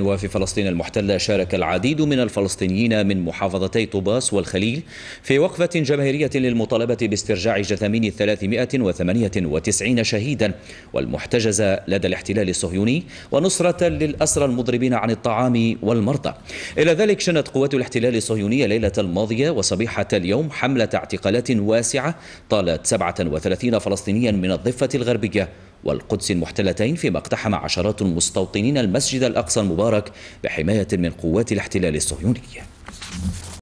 وفي فلسطين المحتلة شارك العديد من الفلسطينيين من محافظتي طوباس والخليل في وقفة جماهيرية للمطالبة باسترجاع جثامين 398 شهيدا والمحتجزة لدى الاحتلال الصهيوني ونصرة للأسرى المضربين عن الطعام والمرضى إلى ذلك شنت قوات الاحتلال الصهيوني ليلة الماضية وصبيحة اليوم حملة اعتقالات واسعة طالت 37 فلسطينيا من الضفة الغربية والقدس المحتلتين فيما اقتحم عشرات المستوطنين المسجد الأقصى المبارك بحماية من قوات الاحتلال الصهيوني